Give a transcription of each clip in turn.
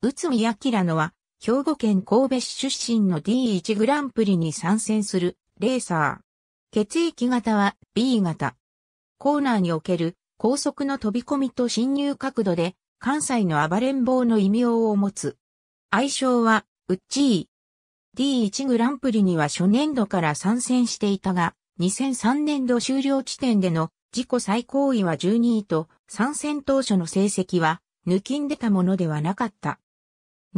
宇都宮明のは、兵庫県神戸市出身の D1 グランプリに参戦するレーサー。血液型は B 型。コーナーにおける高速の飛び込みと侵入角度で関西の暴れん坊の異名を持つ。愛称は、ウッチー。D1 グランプリには初年度から参戦していたが、2003年度終了地点での自己最高位は12位と、参戦当初の成績は、抜きんでたものではなかった。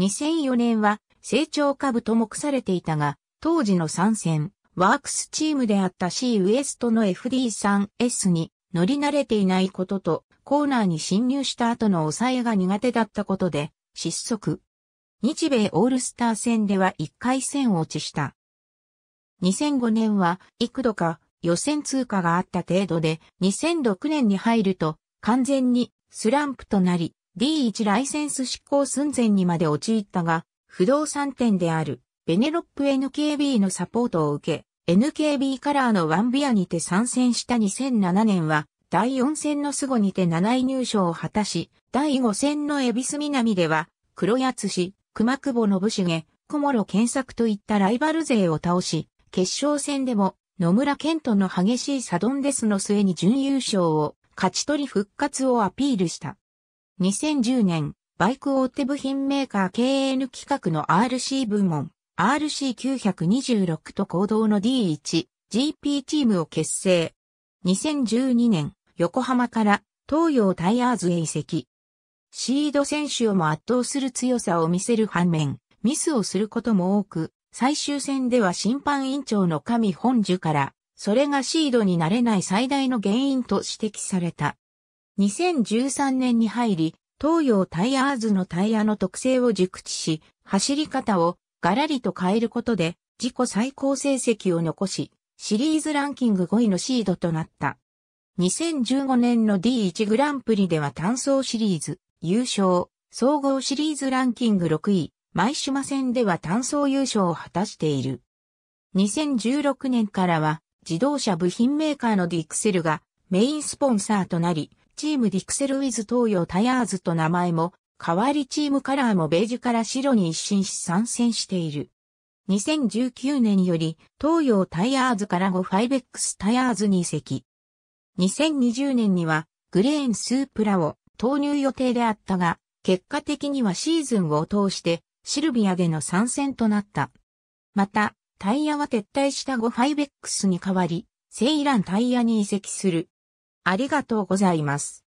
2004年は成長株と目されていたが、当時の参戦、ワークスチームであった C ウエストの FD3S に乗り慣れていないことと、コーナーに侵入した後の抑えが苦手だったことで、失速。日米オールスター戦では1回戦落ちした。2005年は幾度か予選通過があった程度で、2006年に入ると完全にスランプとなり、D1 ライセンス執行寸前にまで陥ったが、不動産店であるベネロップ NKB のサポートを受け、NKB カラーのワンビアにて参戦した2007年は、第4戦のス後にて7位入賞を果たし、第5戦のエビス南では、黒八津氏、熊久保信重、小諸健作といったライバル勢を倒し、決勝戦でも野村健人の激しいサドンデスの末に準優勝を勝ち取り復活をアピールした。2010年、バイク大手部品メーカー KN 企画の RC 部門、RC926 と行動の D1、GP チームを結成。2012年、横浜から東洋タイヤーズへ移籍。シード選手をも圧倒する強さを見せる反面、ミスをすることも多く、最終戦では審判委員長の神本樹から、それがシードになれない最大の原因と指摘された。2013年に入り、東洋タイヤーズのタイヤの特性を熟知し、走り方をガラリと変えることで、自己最高成績を残し、シリーズランキング5位のシードとなった。2015年の D1 グランプリでは単走シリーズ、優勝、総合シリーズランキング6位、毎島戦では単走優勝を果たしている。2016年からは自動車部品メーカーのディクセルがメインスポンサーとなり、チームディクセルウィズ東洋タイヤーズと名前も、変わりチームカラーもベージュから白に一新し参戦している。2019年より東洋タイヤーズから後 5X タイヤーズに移籍。2020年にはグレーンスープラを投入予定であったが、結果的にはシーズンを通してシルビアでの参戦となった。また、タイヤは撤退したッ 5X に代わり、セイランタイヤに移籍する。ありがとうございます。